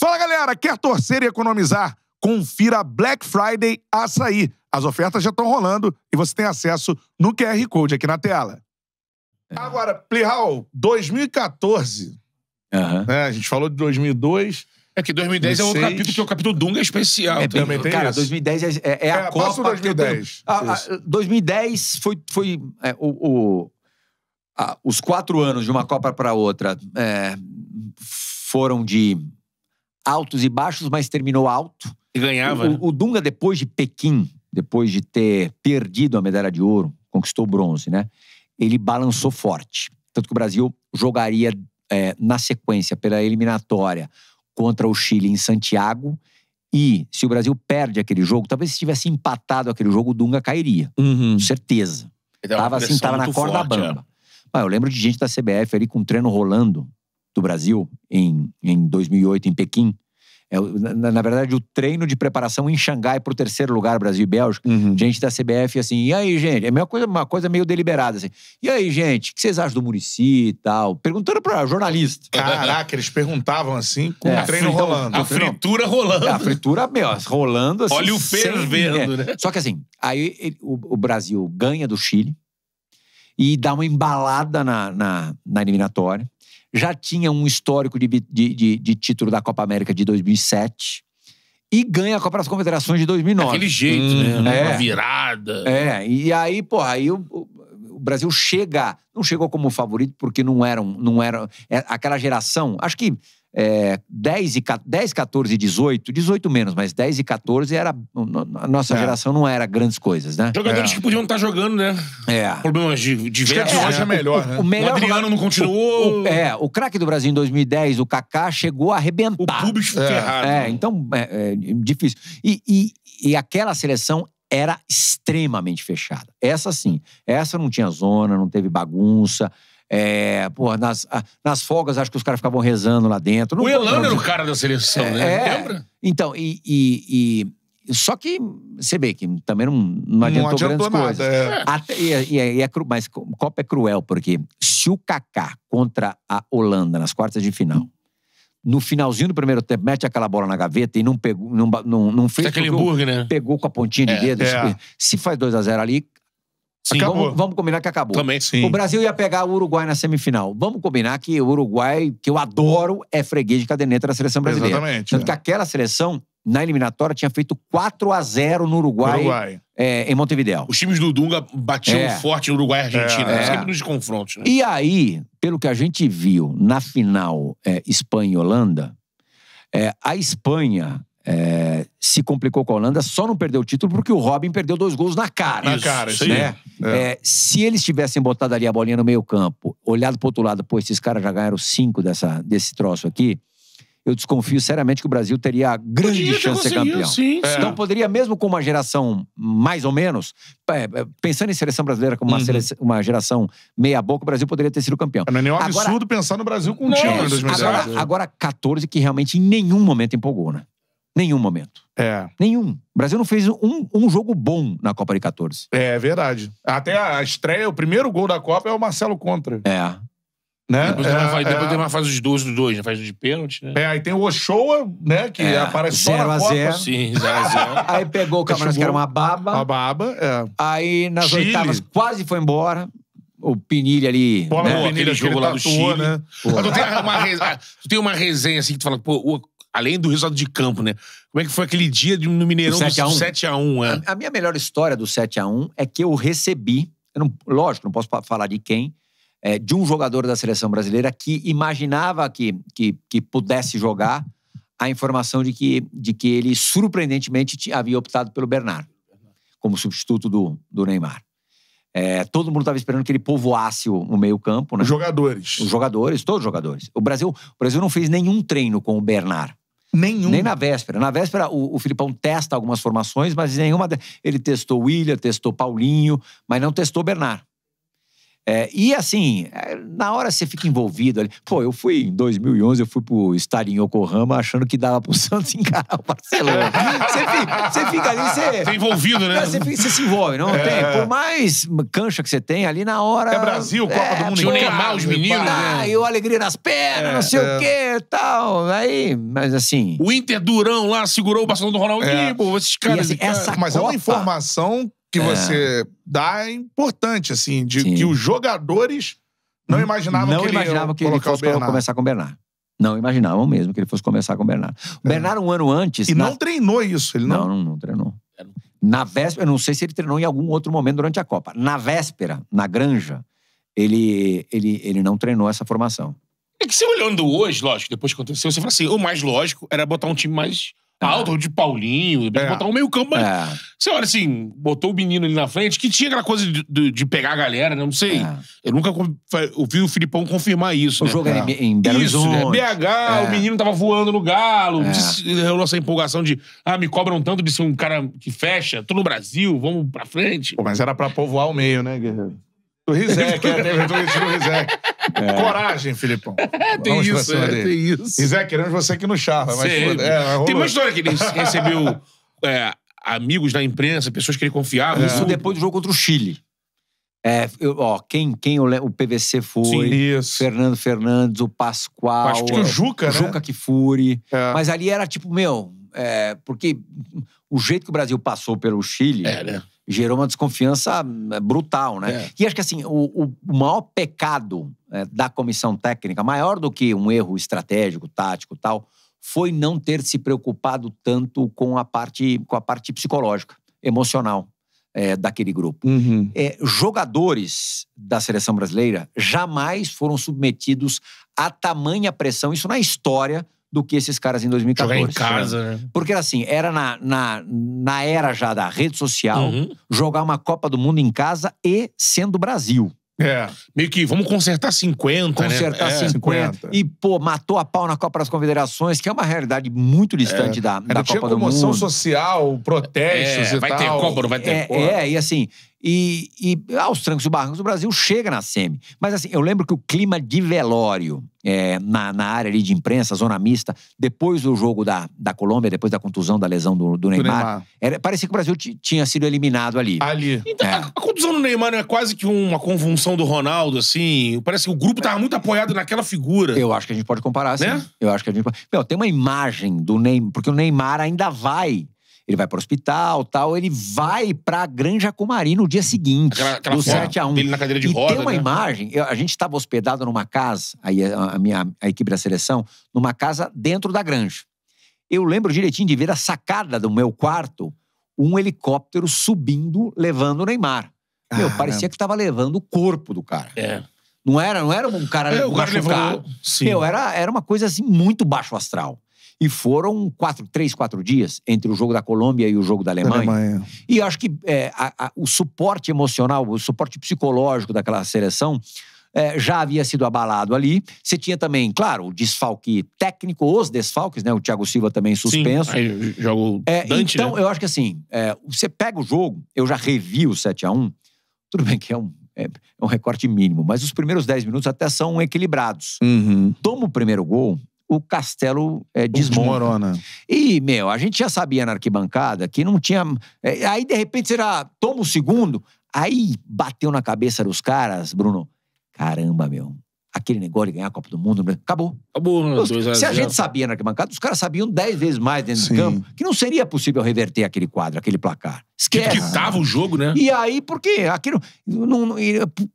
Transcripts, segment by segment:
Fala galera, quer torcer e economizar? Confira Black Friday Açaí. As ofertas já estão rolando e você tem acesso no QR Code aqui na tela. É. Agora, Plihal, 2014. Uhum. Né? A gente falou de 2002. É que 2010 16. é outro capítulo, porque é o capítulo Dunga é especial. É, também tem cara, isso. 2010 é, é, é a é, Copa... 2010. a, a, 2010 foi, foi é, o, o a, os quatro anos de uma Copa para outra é, foram de altos e baixos, mas terminou alto. E ganhava. O, né? o Dunga, depois de Pequim, depois de ter perdido a medalha de ouro, conquistou o bronze, né? Ele balançou forte. Tanto que o Brasil jogaria é, na sequência, pela eliminatória, contra o Chile em Santiago. E se o Brasil perde aquele jogo, talvez se tivesse empatado aquele jogo, o Dunga cairia. Uhum. Com certeza. Tava assim, tava na corda forte, bamba. É. Mas eu lembro de gente da CBF ali com o treino rolando, do Brasil em, em 2008 em Pequim. É, na, na, verdade, o treino de preparação em Xangai para o terceiro lugar, Brasil e Bélgica. Uhum. Gente da CBF, assim, e aí, gente? É uma coisa, uma coisa meio deliberada, assim. E aí, gente, o que vocês acham do Murici e tal? Perguntando para jornalista. Caraca, eles perguntavam assim, com é, o treino rolando. A fritura rolando. É, a fritura, meu, rolando assim. Olha o fervendo, é. né? Só que assim, aí ele, o, o Brasil ganha do Chile e dá uma embalada na, na, na eliminatória. Já tinha um histórico de, de, de, de título da Copa América de 2007 e ganha a Copa das Confederações de 2009. Aquele jeito, né? hum, né? É. Uma virada. É, e aí, pô aí o, o, Brasil chega, não chegou como favorito porque não era, não era é, aquela geração, acho que é, 10, e, 10, 14 e 18, 18 menos, mas 10 e 14 era. A nossa é. geração não era grandes coisas, né? Jogadores é. que podiam estar tá jogando, né? É. Problemas de, diversos. É, é, é melhor, né? O, melhor, o Adriano não continuou. O, é, o craque do Brasil em 2010, o Kaká, chegou a arrebentar. O público é. errado. É, então, é, é, difícil. E, e, e aquela seleção era extremamente fechada. Essa sim. Essa não tinha zona, não teve bagunça. É, porra, nas, nas folgas, acho que os caras ficavam rezando lá dentro. Não o Elano era o cara da seleção, é, né? É, Lembra? Então, e, e, e, Só que você vê que também não, não adiantou, não adiantou grandes nada, coisas. É. Até, e, e, é cru, mas Copa é cruel, porque se o Kaká contra a Holanda nas quartas de final no finalzinho do primeiro tempo, mete aquela bola na gaveta e não pegou, não, não, não fez. Aquele hambúrguer, né? Pegou com a pontinha de é, dedo. É. Se faz 2x0 ali, Sim, vamos, vamos, combinar que acabou. Também sim. O Brasil ia pegar o Uruguai na semifinal. Vamos combinar que o Uruguai, que eu adoro, é freguês de caderneta da seleção brasileira. Exatamente. Tanto é. que aquela seleção, na eliminatória, tinha feito 4 a 0 no Uruguai. Uruguai. É, em Montevideo. Os times do Dunga batiam é. forte no Uruguai e Argentina. É, é. É. Sempre nos confrontos. Né? E aí, pelo que a gente viu na final Espanha e Holanda, a Espanha se complicou com a Holanda, só não perdeu o título porque o Robin perdeu dois gols na cara. Na isso, cara, sim. Né? É. É, se eles tivessem botado ali a bolinha no meio campo, olhado pro outro lado, pô, esses caras já ganharam cinco dessa, desse troço aqui, eu desconfio seriamente que o Brasil teria grande chance de ser campeão. Sim, Então poderia, mesmo com uma geração mais ou menos, é, é, pensando em seleção brasileira como uma, uhum. seleção, uma geração meia boca, o Brasil poderia ter sido campeão. Não é nenhum agora, absurdo pensar no Brasil com um time em 2010. Agora, agora 14 que realmente em nenhum momento empolgou, né? Nenhum momento. É. Nenhum. O Brasil não fez um, um jogo bom na Copa de 14. É, verdade. Até a estreia, o primeiro gol da Copa é o Marcelo Contra. É. Né? Depois, é, Neymar faz, depois é. os dois dos dois, né? Faz de pênalti, né? É, aí tem o Ochoa, né? Que é, aparece só na a Copa. Sim, 0x0. aí pegou o Camarões, que era uma baba. Uma baba, é. Aí nas Chile. oitavas quase foi embora. O Pinilha ali. Bola né? Pinilha, jogo lá do Chile. Né? tu tem, uma resenha, tem uma resenha assim que tu fala, pô, Além do resultado de campo, né? Como é que foi aquele dia no Mineirão do 7x1? É. A, a, minha melhor história do 7x1 é que eu recebi, eu não, lógico, não posso falar de quem, é, de um jogador da seleção brasileira que imaginava que, que, que pudesse jogar a informação de que, de que ele surpreendentemente tinha, havia optado pelo Bernardo como substituto do, do Neymar. É, todo mundo estava esperando que ele povoasse o, o meio-campo. Né? Os jogadores. Os jogadores, todos os jogadores. O Brasil, o Brasil não fez nenhum treino com o Bernard. Nenhum. Nem na véspera. Na véspera, o, o Filipão testa algumas formações, mas nenhuma. De... Ele testou William, testou Paulinho, mas não testou Bernard. É, e assim, é, na hora você fica envolvido ali. Pô, eu fui em 2011, eu fui pro estádio em Yokohama achando que dava pro Santos encarar o Barcelona. você, fica, você fica ali, você... Você é envolvido, né? Você, se envolve, não é. tem? Por mais cancha que você tem, ali na hora... É Brasil, Copa é, do Mundo. Tinha Neymar, os meninos. Ah, né? e o Alegria nas pernas, é, não sei o é. quê e tal. Aí, mas assim... O Inter Durão lá segurou o Barcelona do Ronaldinho, pô, esses caras... Assim, essa Mas Copa... é uma informação que é. você dá é importante, assim, de Sim. que os jogadores não imaginavam não que ele imaginavam que ele fosse começar com o Bernard. Não imaginavam mesmo que ele fosse começar com o Bernard. O é. Bernard, um ano antes. E na... não treinou isso, ele não. Não, não, não treinou. Na véspera, eu não sei se ele treinou em algum outro momento durante a Copa. Na véspera, na granja, ele, ele, ele não treinou essa formação. É que você olhando hoje, lógico, depois que aconteceu, você fala assim: o mais lógico era botar um time mais alto é. de Paulinho, é. botar um meio campo, mas. É. Você olha assim, botou o menino ali na frente, que tinha aquela coisa de, de, pegar a galera, né? Não sei. É. Eu nunca ouvi o Filipão confirmar isso. O né? jogo era em, é. Belo isso, é Horizonte. Né? BH, o menino tava voando no galo. Rolou essa empolgação de, ah, me cobram tanto de ser um cara que fecha, tô no Brasil, vamos pra frente. Pô, mas era pra povoar o meio, né, Guerreiro? Do Rizek, é, teve do Rizek. É. Coragem, Filipão. É, tem Vamos isso, é, tem isso. Rizek, queremos você aqui no Charla. Mas, é, tem uma história né? que ele recebeu é, amigos da imprensa, pessoas que ele confiava. É. Isso depois do jogo contra o Chile. É, eu, ó, quem, quem o, o PVC foi, Sim, Fernando Fernandes, o Pascoal. Acho que o Juca, o né? Juca Kifuri. É. Mas ali era tipo, meu, é, porque o jeito que o Brasil passou pelo Chile. É, né? gerou uma desconfiança eh, brutal, né? É. E acho que assim, o, o maior pecado é, da comissão técnica, maior do que um erro estratégico, tático tal, foi não ter se preocupado tanto com a parte, com a parte psicológica, emocional. É, daquele grupo. Uhum. É, jogadores da seleção brasileira jamais foram submetidos a tamanha pressão, isso na história do que esses caras em 2014. Jogar em casa, né? Porque assim, era na, na, na era já da rede social, uhum. jogar uma Copa do Mundo em casa e sendo Brasil. É, meio que vamos consertar 50, consertar né? Consertar 50. É, e, pô, matou a pau na Copa das Confederações, que é uma realidade muito distante é. da, da tipo Copa do Mundo. comoção social, protestos é, e vai tal. Vai ter Copa, não vai ter é, Copa. É, e assim, e, e aos ah, trancos e barrancos, o Brasil chega na semi. Mas assim, eu lembro que o clima de velório é, na, na área ali de imprensa, zona mista, depois do jogo da, da Colômbia, depois da contusão, da lesão do, do Neymar, Neymar. Era, parecia que o Brasil tinha sido eliminado ali. Ali. Então, é. a, a, contusão do Neymar é quase que uma convulsão do Ronaldo, assim. Parece que o grupo estava muito apoiado naquela figura. Eu acho que a gente pode comparar, assim Né? Eu acho que a gente pode... Meu, tem uma imagem do Neymar, porque o Neymar ainda vai ele vai para o hospital, tal. Ele vai para Granja Comari no dia seguinte, aquela, aquela do 7 a 1. Ele na cadeira de e roda, tem uma né? imagem, eu, a gente estava hospedado numa casa, aí a, a minha a equipe da seleção, numa casa dentro da granja. Eu lembro direitinho de ver a sacada do meu quarto, um helicóptero subindo, levando o Neymar. Meu, parecia que estava levando o corpo do cara. É. Não era, não era um cara é, o cara levou, Meu, era, era uma coisa assim muito baixo astral. E foram quatro, três, quatro dias entre o jogo da Colômbia e o jogo da Alemanha. Da Alemanha. E acho que é, a, a, o suporte emocional, o suporte psicológico daquela seleção é, já havia sido abalado ali. Você tinha também, claro, o desfalque técnico, os desfalques, né? O Thiago Silva também suspenso. Sim, jogou é, Dante, né? Então, né? eu acho que assim, é, você pega o jogo, eu já revi o 7 a 1 tudo bem que é um, é, é, um recorte mínimo, mas os primeiros 10 minutos até são equilibrados. Uhum. Toma o primeiro gol, o castelo é, eh, desmorona. E, meu, a gente já sabia na arquibancada que não tinha. É, aí, de repente, será. Toma o segundo. Aí bateu na cabeça dos caras, Bruno. Caramba, meu aquele negócio de ganhar a Copa do Mundo. Né? Acabou. Acabou, né? se a gente sabia na arquibancada, os caras sabiam dez vezes mais dentro Sim. do campo que não seria possível reverter aquele quadro, aquele placar. Esquece. Que, que tava o jogo, né? E aí, por aquilo. Não, não,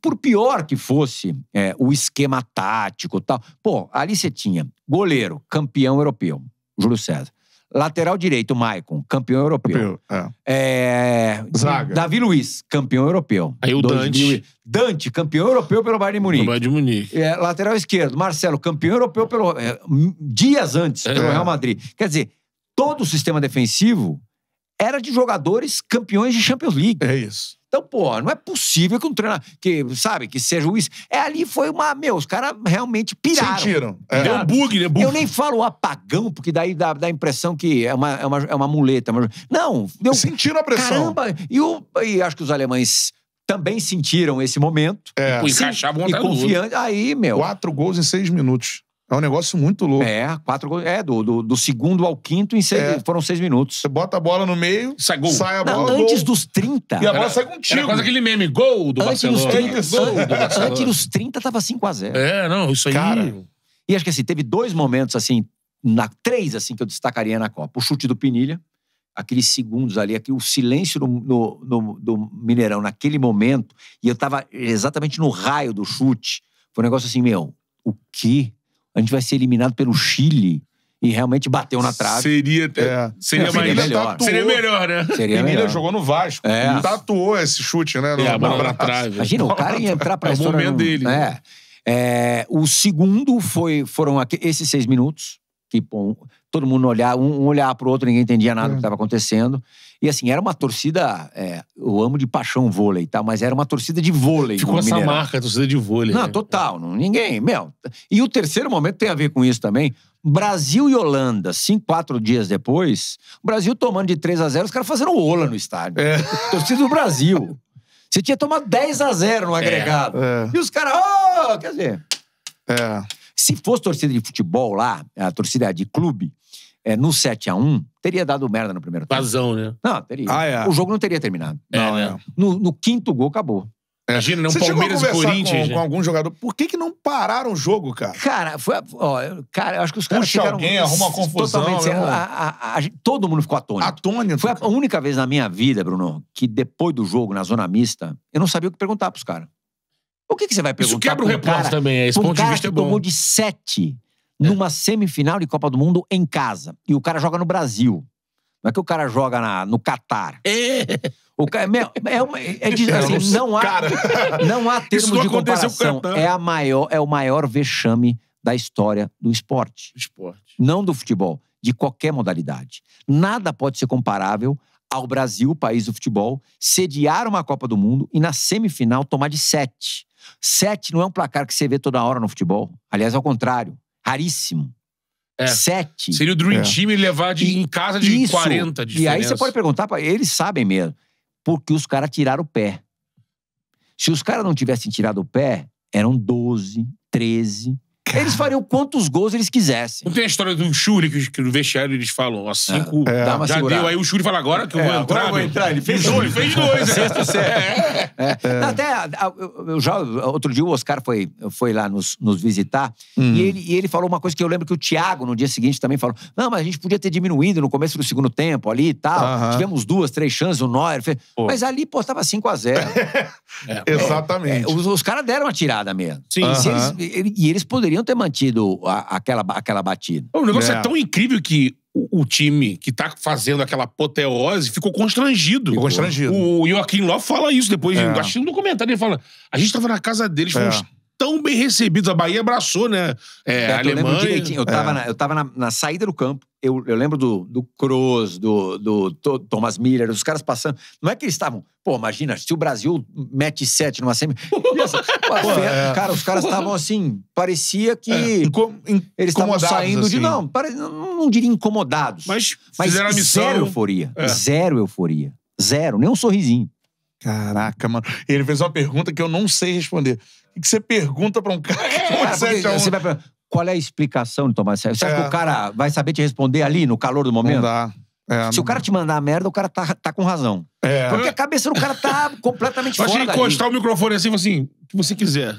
por pior que fosse é, o esquema tático e tal. Pô, ali você tinha goleiro, campeão europeu, Júlio César. Lateral direito, Maicon, campeão europeu. Campeão, é. É, Zaga. Davi Luiz, campeão europeu. Aí o Dante. Mil... Dante, campeão europeu pelo Bayern de Munique. Bayern de Munique. É, lateral esquerdo, Marcelo, campeão europeu pelo, é, dias antes é. pelo Real Madrid. Quer dizer, todo o sistema defensivo era de jogadores campeões de Champions League. É isso. Então, pô, não é possível que um treinador, que, sabe, que seja o isso. É ali foi uma, meu, os caras realmente piraram. Sentiram. É. Deu bug, né? Bug. Eu nem falo apagão, porque daí dá, dá a impressão que é uma, é uma, é uma muleta. É Mas... Não, deu... Sentiram a pressão. Caramba, e, o, e acho que os alemães também sentiram esse momento. É. E, Sim, e confiante. Aí, meu... Quatro gols em seis minutos. É um negócio muito louco. É, quatro gols. É, do, do, do segundo ao quinto seis, é. foram seis minutos. Você bota a bola no meio, sai, gol. sai a bola. Não, antes gol. dos 30. E a bola era, sai contigo. Faz aquele meme, gol do antes Barcelona. Dos 30, gol do Barcelona. Antes dos 30 tava 5x0. É, não, isso aí. Cara, e acho que assim, teve dois momentos assim, na, três assim que eu destacaria na Copa. O chute do Pinilha, aqueles segundos ali, aquele, o silêncio no, no, no, do Mineirão naquele momento, e eu tava exatamente no raio do chute. Foi um negócio assim, meu, o que a gente vai ser eliminado pelo Chile. E realmente bateu na trave. Seria, é. é seria, é, seria melhor. Tatuou. Seria melhor, né? Seria Emílio jogou no Vasco. É. Tatuou esse chute, né? É, no, é, a bola trave. Imagina, o cara ia entrar pra é O momento no, dele. Né? Né? É, é, o segundo foi, foram aqui, esses seis minutos, que bom, todo mundo olhar, um, um olhar pro outro, ninguém entendia nada do que estava hum. acontecendo. E assim, era uma torcida, é, eu amo de paixão vôlei, tá? Mas era uma torcida de vôlei. Ficou essa Mineirão. marca, torcida de vôlei. Não, né? total, não, ninguém, meu. E o terceiro momento tem a ver com isso também. Brasil e Holanda, cinco, quatro dias depois, Brasil tomando de 3 a 0 os caras fazendo ola no estádio. É. Torcida do Brasil. Você tinha tomado 10 a 0 no é. agregado. É. E os caras, oh! quer dizer, é. Se fosse torcida de futebol lá, a torcida de clube, é, no 7x1, teria dado merda no primeiro tempo. Vazão, né? Não, teria. Ah, é. O jogo não teria terminado. É, não, né? é. No, no quinto gol, acabou. Imagina, não né? Você Palmeiras e Corinthians. Com, né? com, algum jogador. Por que, que não pararam o jogo, cara? Cara, foi, ó, cara eu acho que os caras. Puxa ficaram alguém, arruma uma confusão. Totalmente, a, a, a, todo mundo ficou atônito. Atônito. Foi a única vez na minha vida, Bruno, que depois do jogo, na zona mista, eu não sabia o que perguntar pros caras. O que, que você vai perguntar? Isso quebra o um repórter também, esse ponto de vista é bom. tomou de sete é. numa semifinal de Copa do Mundo em casa. E o cara joga no Brasil. Não é que o cara joga na, no Catar. É. O cara, meu, é, uma, é de, assim, não há, não há termos não de comparação. é, a maior, é o maior vexame da história do esporte. Esporte. Não do futebol, de qualquer modalidade. Nada pode ser comparável ao Brasil, país do futebol, sediar uma Copa do Mundo e na semifinal tomar de sete. Sete não é um placar que você vê toda hora no futebol. Aliás, ao contrário, raríssimo. É. Sete. Seria o Dream é. Team levar de, e, em casa de isso. 40 de E aí você pode perguntar, pra, eles sabem mesmo, porque os caras tiraram o pé. Se os caras não tivessem tirado o pé, eram 12, 13. Cara. Eles fariam quantos gols eles quisessem. Não tem a história do Shuri que no vestiário eles falam, ó, cinco. É, dá uma já deu. Aí o Shuri fala, agora que eu vou é, entrar. Agora eu vou entrar. Ele fez dois, fez né? dois. É. é. é. é. Não, até eu já, outro dia o Oscar foi, foi lá nos, nos visitar hum. e, ele, e ele falou uma coisa que eu lembro que o Thiago no dia seguinte também falou: não, mas a gente podia ter diminuído no começo do segundo tempo ali e tal. Uh -huh. Tivemos duas, três chances, o Neuer. Fez, mas ali, pô, tava 5x0. É. Exatamente. É, os, os caras deram uma tirada mesmo. Sim. Uh -huh. e, eles, e eles poderiam deveriam ter mantido a, aquela, aquela batida. O negócio é, é tão incrível que o, o, time que tá fazendo aquela apoteose ficou constrangido. Ficou constrangido. O, o Joaquim Ló fala isso depois. É. Eu achei documentário, ele fala: a gente tava na casa deles, é. foi uns tão bem recebidos. A Bahia abraçou, né? É, a Alemanha. Eu lembro direitinho. Eu tava, é. na, eu tava na, na, saída do campo. Eu, eu lembro do, do Kroos, do, do, Thomas Miller, os caras passando. Não é que eles estavam... Pô, imagina, se o Brasil mete sete numa semi... Essa, é. Cara, os caras estavam assim... Parecia que... É. Incom... Eles estavam saindo assim. de... Não, pare, não, não, diria incomodados. Mas, mas fizeram a missão. zero euforia. É. Zero euforia. Zero. Nem um sorrisinho. Caraca, mano. E ele fez uma pergunta que eu não sei responder. O que você pergunta pra um cara que toma é, 7 é a 1? Você vai perguntar, qual é a explicação de tomar 7 Você acha que é. o cara vai saber te responder ali, no calor do momento? Não dá. É, Se não... o cara te mandar merda, o cara tá, tá com razão. É. Porque a cabeça do cara tá completamente eu fora. Acho que encostar o microfone assim, assim, o que você quiser.